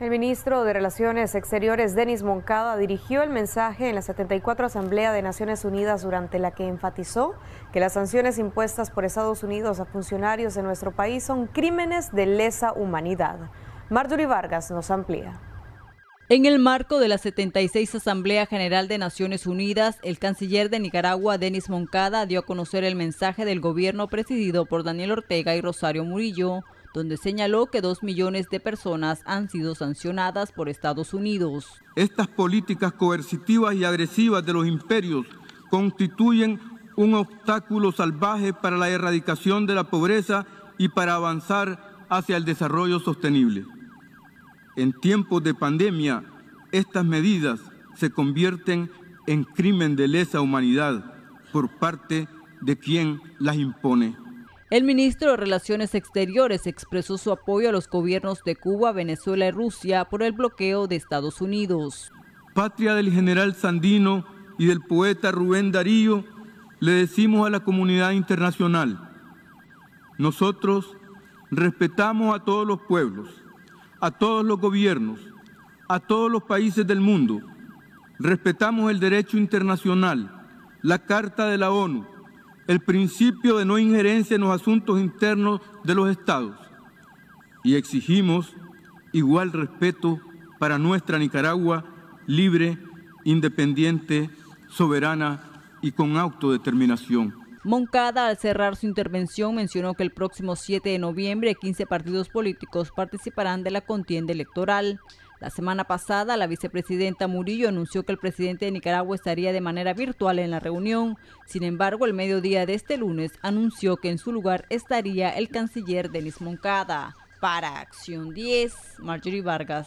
El ministro de Relaciones Exteriores, Denis Moncada, dirigió el mensaje en la 74 Asamblea de Naciones Unidas durante la que enfatizó que las sanciones impuestas por Estados Unidos a funcionarios de nuestro país son crímenes de lesa humanidad. Marjorie Vargas nos amplía. En el marco de la 76 Asamblea General de Naciones Unidas, el canciller de Nicaragua, Denis Moncada, dio a conocer el mensaje del gobierno presidido por Daniel Ortega y Rosario Murillo donde señaló que dos millones de personas han sido sancionadas por Estados Unidos. Estas políticas coercitivas y agresivas de los imperios constituyen un obstáculo salvaje para la erradicación de la pobreza y para avanzar hacia el desarrollo sostenible. En tiempos de pandemia, estas medidas se convierten en crimen de lesa humanidad por parte de quien las impone. El ministro de Relaciones Exteriores expresó su apoyo a los gobiernos de Cuba, Venezuela y Rusia por el bloqueo de Estados Unidos. Patria del general Sandino y del poeta Rubén Darío, le decimos a la comunidad internacional, nosotros respetamos a todos los pueblos, a todos los gobiernos, a todos los países del mundo, respetamos el derecho internacional, la Carta de la ONU, el principio de no injerencia en los asuntos internos de los estados y exigimos igual respeto para nuestra Nicaragua libre, independiente, soberana y con autodeterminación. Moncada, al cerrar su intervención, mencionó que el próximo 7 de noviembre 15 partidos políticos participarán de la contienda electoral. La semana pasada, la vicepresidenta Murillo anunció que el presidente de Nicaragua estaría de manera virtual en la reunión. Sin embargo, el mediodía de este lunes anunció que en su lugar estaría el canciller Denis Moncada. Para Acción 10, Marjorie Vargas.